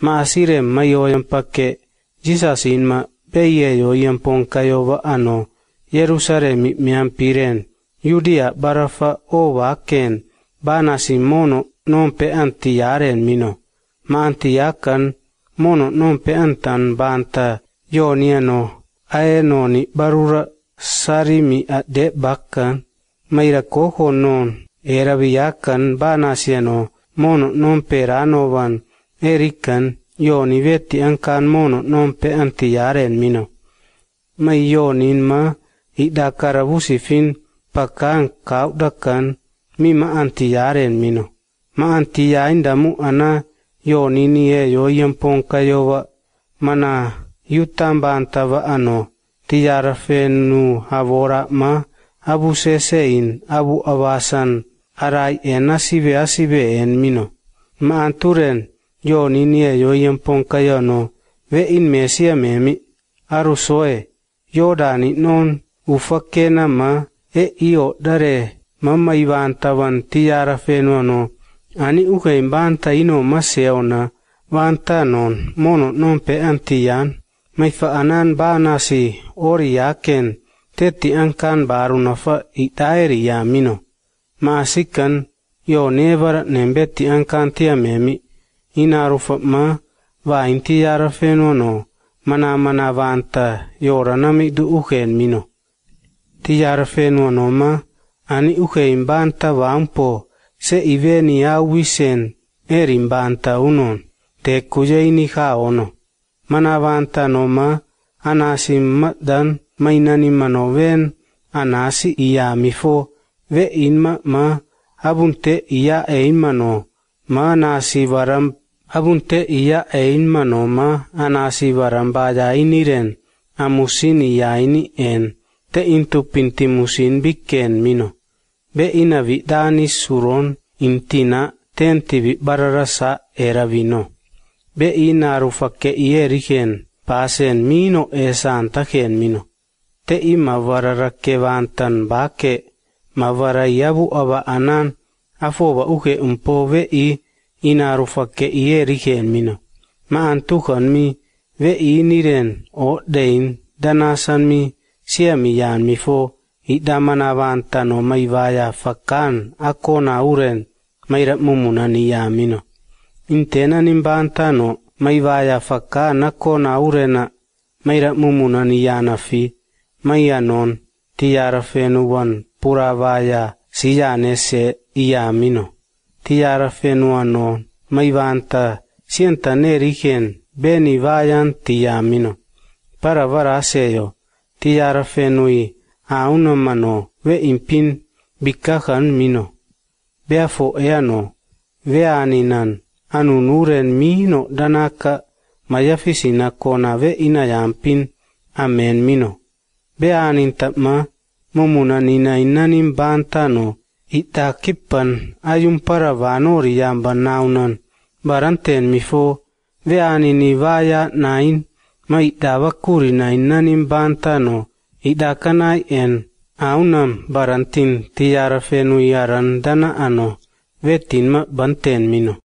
ma asire mayoyam pakke jisasin ma peye yoyam ponkayo va ano Yerusalemi mian piren Judia barafa o vaken banasi mono non pe antiyaren mino ma antiyakan mono non pe antan banta yoniano aenoni barura sarimi ade de bakkan maira koho non era viakan banasiano mono non peranovan Erikkan yoni vietti ankan mono nompe anti jaren mino. Mai yonin ma idakaravusifin pakkaan kaudakkan mima anti jaren mino. Ma anti jaindamu ana joonini e joijan ponkajova mana juttambaantava ano tijarfennu havora ma abu sesein abu avasan arai enasive asive en mino. Ma anturen yo ni e yo yen pon kaya no ve in me sia me mi aru soe yo dani non ufakke na ma e io dare mamma ivan tavan ti yara feno no, no ani uka ta ino ona. vanta non mono non pe antiyan mai fa anan bana si ori yaken tetti ankan baru e no fa itairi yamino ma sikan yo nevar nembetti ankan tia ina rufapma va intiyara fenono mana mana vanta yoranam idu uken mino tiyara fenono ma ani ukein banta vampo se iveni awisen erin banta unon tekkujeini ono mana vanta ma anasi maddan mainani manoven anasi iya mifo ve inma ma abunte iya eimano ma e anasi varam abunte iya ein manoma anasi barambayainiren amusin iyaini en te intupintimusin bikken mino be ina vidani suron intina tentivi bararasa eravino be ina rufakke ieriken pasen mino esantaken mino te ima vararakke vantan baake mavarayabu aba anan afoba uke umpove i inaaru fakke iyee rikeen mino ma an tukan mi ve iiniren odhein danaasan mi siami yaan mi fo idhamanabaan tano maivaayaa fakkaan akkoonaa uren maira mumunani yaa mino inteenanin baan tano maivaayaa fakkaan akkoonaa urena maira mumunani yaanafi maiyanon tiyaarafeenuwan puravaayaa siyaanesse iyaa mino ti yarafenuanon maivanta sientanerigen beni vayan tiyamino para varaseyo ti yarafenui aunamano ve impin bikajan mino vea foeano vea aninan anunuren mino danaka mayafisina kona ve inayampin amen mino vea anintama momunaninainanin bantano itakippan ayun paravanori yamban naunan baranten mifo veanini vaya nain ma idavakuri nainanin bantano idakanai en aunan barantin tiyarafenu yaran dana ano vetin ma banten mino